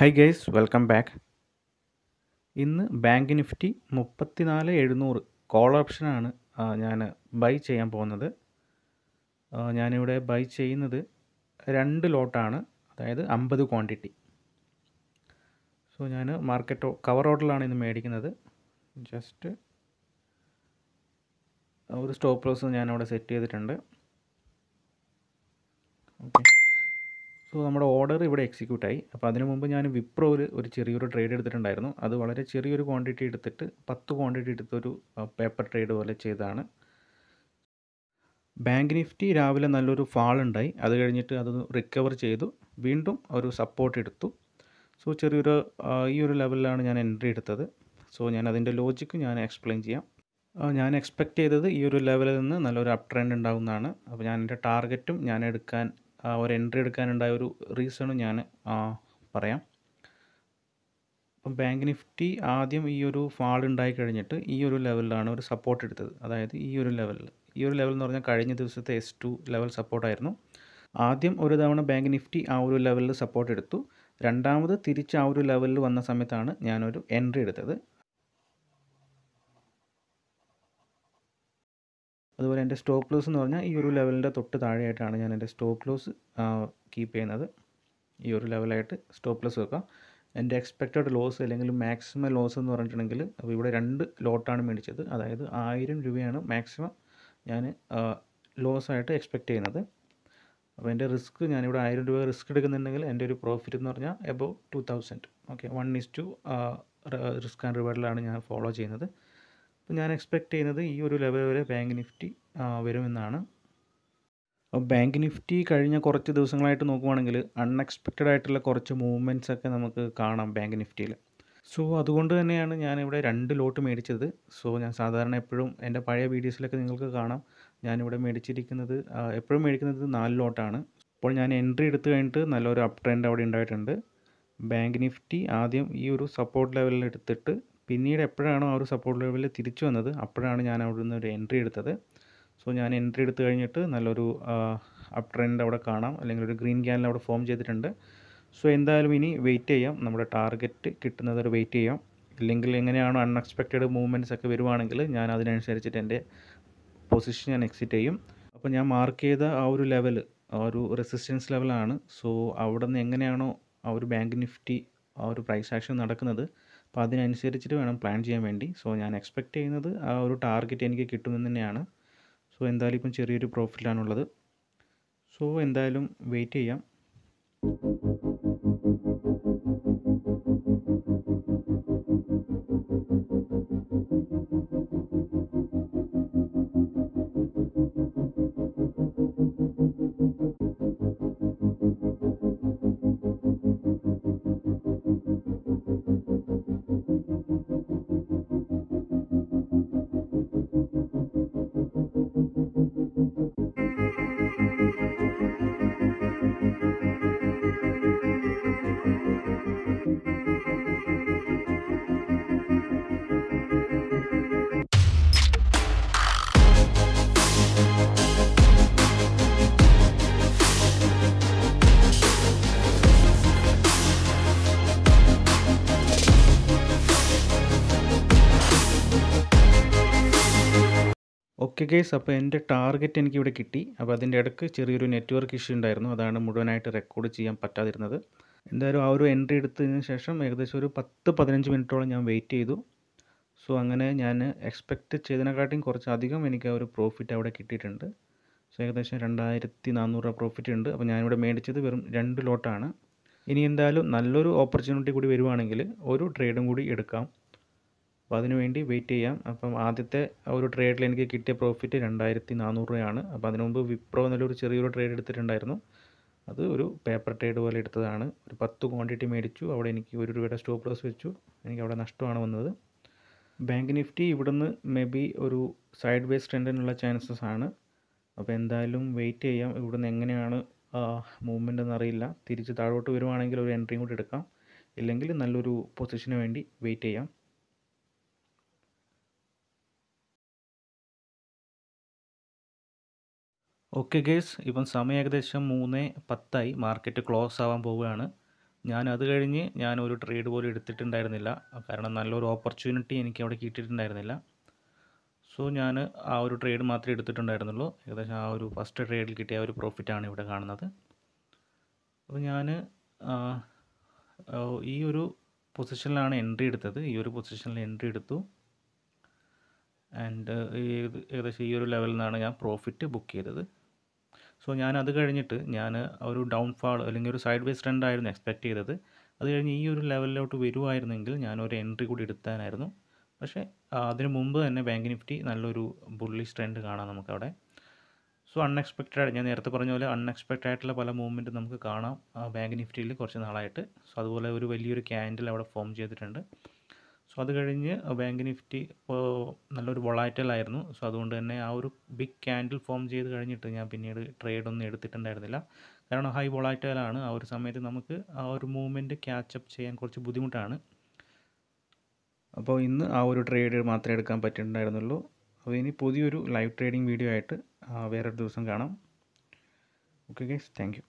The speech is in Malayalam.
ഹൈ ഗൈസ് വെൽക്കം ബാക്ക് ഇന്ന് ബാങ്ക് നിഫ്റ്റി നാല് എഴുന്നൂറ് കോൾ ഓപ്ഷനാണ് ഞാൻ ബൈ ചെയ്യാൻ പോകുന്നത് ഞാനിവിടെ ബൈ ചെയ്യുന്നത് രണ്ട് ലോട്ടാണ് അതായത് അമ്പത് ക്വാണ്ടിറ്റി സോ ഞാൻ മാർക്കറ്റ് കവർ ഓർഡറിലാണ് ഇന്ന് മേടിക്കുന്നത് ജസ്റ്റ് ഒരു സ്റ്റോപ്പ് ലോസ് ഞാനവിടെ സെറ്റ് ചെയ്തിട്ടുണ്ട് ഓക്കെ സോ നമ്മുടെ ഓർഡർ ഇവിടെ എക്സിക്യൂട്ടായി അപ്പോൾ അതിന് മുമ്പ് ഞാൻ വിപ്രോയിൽ ഒരു ചെറിയൊരു ട്രേഡ് എടുത്തിട്ടുണ്ടായിരുന്നു അത് വളരെ ചെറിയൊരു ക്വാണ്ടിറ്റി എടുത്തിട്ട് പത്ത് ക്വാണ്ടിറ്റി എടുത്തൊരു പേപ്പർ ട്രേഡ് പോലെ ചെയ്തതാണ് ബാങ്ക് നിഫ്റ്റി രാവിലെ നല്ലൊരു ഫാൾ ഉണ്ടായി അത് കഴിഞ്ഞിട്ട് അത് റിക്കവർ ചെയ്തു വീണ്ടും ഒരു സപ്പോർട്ട് എടുത്തു സോ ചെറിയൊരു ഈ ഒരു ലെവലിലാണ് ഞാൻ എൻട്രി എടുത്തത് സോ ഞാൻ അതിൻ്റെ ലോജിക്ക് ഞാൻ എക്സ്പ്ലെയിൻ ചെയ്യാം ഞാൻ എക്സ്പെക്റ്റ് ചെയ്തത് ഈ ഒരു ലെവലിൽ നിന്ന് നല്ലൊരു അപ് ട്രെൻഡ് ഉണ്ടാകുന്നതാണ് അപ്പോൾ ഞാൻ എൻ്റെ ടാർഗറ്റും ഞാൻ എടുക്കാൻ ആ ഒരു എൻട്രി എടുക്കാനുണ്ടായ ഒരു റീസണും ഞാൻ പറയാം അപ്പം ബാങ്ക് നിഫ്റ്റി ആദ്യം ഈ ഒരു ഫാൾ ഉണ്ടായി കഴിഞ്ഞിട്ട് ഈ ഒരു ലെവലിലാണ് ഒരു സപ്പോർട്ട് എടുത്തത് അതായത് ഈ ഒരു ലെവലിൽ ഈ ഒരു ലെവൽ എന്ന് പറഞ്ഞാൽ കഴിഞ്ഞ ദിവസത്തെ എസ് ടു ലെവൽ സപ്പോർട്ടായിരുന്നു ആദ്യം ഒരു തവണ ബാങ്ക് നിഫ്റ്റി ആ ഒരു ലെവലിൽ സപ്പോർട്ട് എടുത്തു രണ്ടാമത് തിരിച്ച് ആ ഒരു ലെവലിൽ വന്ന സമയത്താണ് ഞാനൊരു എൻട്രി എടുത്തത് അതുപോലെ എൻ്റെ സ്റ്റോപ്പ് ലോസ് എന്ന് പറഞ്ഞാൽ ഈ ഒരു ലെവലിൻ്റെ തൊട്ട് താഴെയായിട്ടാണ് ഞാൻ എൻ്റെ സ്റ്റോപ്പ് ലോസ് കീപ്പ് ചെയ്യുന്നത് ഈ ഒരു ലെവലായിട്ട് സ്റ്റോപ്പ് ലോസ് വെക്കാം എൻ്റെ എക്സ്പെക്റ്റഡ് ലോസ് അല്ലെങ്കിൽ മാക്സിമം ലോസ് എന്ന് പറഞ്ഞിട്ടുണ്ടെങ്കിൽ അപ്പോൾ ഇവിടെ രണ്ട് ലോട്ടാണ് മേടിച്ചത് അതായത് ആയിരം രൂപയാണ് മാക്സിമം ഞാൻ ലോസായിട്ട് എക്സ്പെക്റ്റ് ചെയ്യുന്നത് അപ്പോൾ എൻ്റെ റിസ്ക് ഞാനിവിടെ ആയിരം രൂപ റിസ്ക് എടുക്കുന്നുണ്ടെങ്കിൽ എൻ്റെ ഒരു പ്രോഫിറ്റ് എന്ന് പറഞ്ഞാൽ above two thousand okay one is to risk and റിവാർഡിലാണ് ഞാൻ ഫോളോ ചെയ്യുന്നത് ഞാൻ എക്സ്പെക്റ്റ് ചെയ്യുന്നത് ഈ ഒരു ലെവൽ വരെ ബാങ്ക് നിഫ്റ്റി വരുമെന്നാണ് ബാങ്ക് നിഫ്റ്റി കഴിഞ്ഞ കുറച്ച് ദിവസങ്ങളായിട്ട് നോക്കുവാണെങ്കിൽ അൺഎക്സ്പെക്റ്റഡ് ആയിട്ടുള്ള കുറച്ച് മൂവ്മെൻറ്റ്സ് ഒക്കെ നമുക്ക് കാണാം ബാങ്ക് നിഫ്റ്റിയിൽ സോ അതുകൊണ്ട് തന്നെയാണ് ഞാനിവിടെ രണ്ട് ലോട്ട് മേടിച്ചത് സോ ഞാൻ സാധാരണ എപ്പോഴും എൻ്റെ പഴയ വീഡിയോസിലൊക്കെ നിങ്ങൾക്ക് കാണാം ഞാനിവിടെ മേടിച്ചിരിക്കുന്നത് എപ്പോഴും മേടിക്കുന്നത് നാല് ലോട്ടാണ് അപ്പോൾ ഞാൻ എൻട്രി എടുത്തു കഴിഞ്ഞിട്ട് നല്ലൊരു അപ് ട്രെൻഡ് അവിടെ ഉണ്ടായിട്ടുണ്ട് ബാങ്ക് നിഫ്റ്റി ആദ്യം ഈ ഒരു സപ്പോർട്ട് ലെവലിൽ എടുത്തിട്ട് പിന്നീട് എപ്പോഴാണോ ആ ഒരു സപ്പോർട്ട് ലെവലിൽ തിരിച്ചു വന്നത് അപ്പോഴാണ് ഞാൻ അവിടെ നിന്ന് ഒരു എൻട്രി എടുത്തത് സോ ഞാൻ എൻട്രി എടുത്തു കഴിഞ്ഞിട്ട് നല്ലൊരു അപ് ട്രെൻഡ് അവിടെ കാണാം അല്ലെങ്കിൽ ഒരു ഗ്രീൻ ക്യാനൽ അവിടെ ഫോം ചെയ്തിട്ടുണ്ട് സോ എന്തായാലും ഇനി വെയിറ്റ് ചെയ്യാം നമ്മുടെ ടാർഗറ്റ് കിട്ടുന്നത് ഒരു വെയിറ്റ് ചെയ്യാം അല്ലെങ്കിൽ എങ്ങനെയാണോ അൺഎക്സ്പെക്റ്റഡ് മൂവ്മെൻറ്റ്സ് ഒക്കെ വരുവാണെങ്കിൽ ഞാൻ അതിനനുസരിച്ചിട്ട് എൻ്റെ പൊസിഷൻ ഞാൻ എക്സിറ്റ് ചെയ്യും അപ്പോൾ ഞാൻ മാർക്ക് ചെയ്ത ആ ഒരു ലെവൽ ആ ഒരു റെസിസ്റ്റൻസ് ലെവലാണ് സോ അവിടെ നിന്ന് എങ്ങനെയാണോ ആ ഒരു ബാങ്ക് നിഫ്റ്റി ആ ഒരു പ്രൈസ് ആക്ഷൻ നടക്കുന്നത് അപ്പോൾ അതിനനുസരിച്ചിട്ട് വേണം പ്ലാൻ ചെയ്യാൻ വേണ്ടി സോ ഞാൻ എക്സ്പെക്റ്റ് ചെയ്യുന്നത് ആ ഒരു ടാർഗറ്റ് എനിക്ക് കിട്ടുമെന്ന് തന്നെയാണ് സോ എന്തായാലും ഇപ്പം ചെറിയൊരു പ്രോഫിറ്റിലാണുള്ളത് സോ എന്തായാലും വെയിറ്റ് ചെയ്യാം ഓക്കെ ഗേസ് അപ്പോൾ എൻ്റെ ടാർഗറ്റ് എനിക്കിവിടെ കിട്ടി അപ്പോൾ അതിൻ്റെ ഇടയ്ക്ക് ചെറിയൊരു നെറ്റ്വർക്ക് ഇഷ്യൂ ഉണ്ടായിരുന്നു അതാണ് മുഴുവനായിട്ട് റെക്കോർഡ് ചെയ്യാൻ പറ്റാതിരുന്നത് എന്തായാലും ആ ഒരു എൻട്രി എടുത്തതിന് ശേഷം ഏകദേശം ഒരു പത്ത് പതിനഞ്ച് മിനിറ്റോളം ഞാൻ വെയിറ്റ് ചെയ്തു സോ അങ്ങനെ ഞാൻ എക്സ്പെക്റ്റ് ചെയ്തതിനെക്കാട്ടിയും കുറച്ചധികം എനിക്ക് ആ ഒരു പ്രോഫിറ്റ് അവിടെ കിട്ടിയിട്ടുണ്ട് സോ ഏകദേശം രണ്ടായിരത്തി നാനൂറ് രൂപ പ്രോഫിറ്റ് ഉണ്ട് അപ്പോൾ ഞാനിവിടെ മേടിച്ചത് വെറും രണ്ട് ലോട്ടാണ് ഇനി എന്തായാലും നല്ലൊരു ഓപ്പർച്യൂണിറ്റി കൂടി വരുവാണെങ്കിൽ ഒരു ട്രേഡും കൂടി എടുക്കാം അപ്പോൾ അതിനുവേണ്ടി വെയിറ്റ് ചെയ്യാം അപ്പം ആദ്യത്തെ ഒരു ട്രേഡിൽ എനിക്ക് കിട്ടിയ പ്രോഫിറ്റ് രണ്ടായിരത്തി നാനൂറ് രൂപയാണ് അപ്പോൾ അതിനു മുമ്പ് വിപ്രോ എന്നുള്ളൊരു ചെറിയൊരു ട്രേഡ് എടുത്തിട്ടുണ്ടായിരുന്നു അത് ഒരു പേപ്പർ ട്രേഡ് പോലെ എടുത്തതാണ് ഒരു പത്ത് ക്വാണ്ടിറ്റി മേടിച്ചു അവിടെ എനിക്ക് ഒരു രൂപയുടെ സ്റ്റോപ്പ് ലോസ് വെച്ചു എനിക്ക് അവിടെ നഷ്ടമാണ് വന്നത് ബാങ്ക് നിഫ്റ്റി ഇവിടുന്ന് മേ ബി ഒരു സൈഡ് വേസ് ട്രെൻഡിനുള്ള ചാൻസസ് ആണ് അപ്പോൾ എന്തായാലും വെയിറ്റ് ചെയ്യാം ഇവിടുന്ന് എങ്ങനെയാണ് മൂവ്മെൻ്റ് എന്നറിയില്ല തിരിച്ച് താഴോട്ട് വരുവാണെങ്കിൽ ഒരു എൻട്രിയും കൂടി എടുക്കാം ഇല്ലെങ്കിൽ നല്ലൊരു പൊസിഷന് വേണ്ടി വെയിറ്റ് ചെയ്യാം ഓക്കെ ഗേസ് ഇപ്പം സമയം ഏകദേശം മൂന്ന് പത്തായി മാർക്കറ്റ് ക്ലോസ് ആവാൻ പോവുകയാണ് ഞാൻ അത് കഴിഞ്ഞ് ഞാൻ ഒരു ട്രേഡ് പോലും എടുത്തിട്ടുണ്ടായിരുന്നില്ല കാരണം നല്ലൊരു ഓപ്പർച്യൂണിറ്റി എനിക്ക് അവിടെ കിട്ടിയിട്ടുണ്ടായിരുന്നില്ല സോ ഞാൻ ആ ഒരു ട്രേഡ് മാത്രമേ എടുത്തിട്ടുണ്ടായിരുന്നുള്ളൂ ഏകദേശം ആ ഒരു ഫസ്റ്റ് ട്രേഡിൽ കിട്ടിയ ഒരു പ്രോഫിറ്റാണ് ഇവിടെ കാണുന്നത് അപ്പോൾ ഞാൻ ഈ ഒരു പൊസിഷനിലാണ് എൻട്രി എടുത്തത് ഈ ഒരു പൊസിഷനിൽ എൻട്രി എടുത്തു ആൻഡ് ഏകദേശം ഈ ഒരു ലെവലിൽ നിന്നാണ് ഞാൻ പ്രോഫിറ്റ് ബുക്ക് ചെയ്തത് സോ ഞാൻ അത് കഴിഞ്ഞിട്ട് ഞാൻ ഒരു ഡൗൺഫാൾ അല്ലെങ്കിൽ ഒരു സൈഡ് വേസ് ട്രെൻഡായിരുന്നു എക്സ്പെക്റ്റ് ചെയ്തത് അത് കഴിഞ്ഞ് ഈ ഒരു ലെവലിലോട്ട് വരുവായിരുന്നെങ്കിൽ ഞാനൊരു എൻട്രി കൂടി എടുത്താനായിരുന്നു പക്ഷേ അതിന് മുമ്പ് തന്നെ ബാങ്ക് നിഫ്റ്റി നല്ലൊരു ബുള്ളിഷ് ട്രെൻഡ് കാണാം നമുക്കവിടെ സോ അൺഎക്സ്പെക്റ്റഡ് ഞാൻ നേരത്തെ പറഞ്ഞ പോലെ അൺഎക്സ്പെക്റ്റഡ് ആയിട്ടുള്ള പല മൂവ്മെൻറ്റ് നമുക്ക് കാണാം ബാങ്ക് നിഫ്റ്റിയിൽ കുറച്ച് നാളായിട്ട് സോ അതുപോലെ ഒരു വലിയൊരു ക്യാൻഡിൽ അവിടെ ഫോം ചെയ്തിട്ടുണ്ട് സോ അത് കഴിഞ്ഞ് ബാങ്ക് നിഫ്റ്റി ഇപ്പോൾ നല്ലൊരു വൊളാറ്റലായിരുന്നു സോ അതുകൊണ്ട് തന്നെ ആ ഒരു ബിഗ് ക്യാൻഡിൽ ഫോം ചെയ്ത് കഴിഞ്ഞിട്ട് ഞാൻ പിന്നീട് ട്രേഡ് ഒന്നും എടുത്തിട്ടുണ്ടായിരുന്നില്ല കാരണം ഹൈ വൊളാറ്റലാണ് ആ ഒരു സമയത്ത് നമുക്ക് ആ ഒരു മൂവ്മെൻറ്റ് ക്യാച്ചപ്പ് ചെയ്യാൻ കുറച്ച് ബുദ്ധിമുട്ടാണ് അപ്പോൾ ഇന്ന് ആ ഒരു ട്രേഡ് മാത്രമേ എടുക്കാൻ പറ്റിയിട്ടുണ്ടായിരുന്നുള്ളൂ അപ്പോൾ ഇനി പുതിയൊരു ലൈവ് ട്രേഡിംഗ് വീഡിയോ ആയിട്ട് വേറൊരു ദിവസം കാണാം ഓക്കെ ഗൈസ് താങ്ക്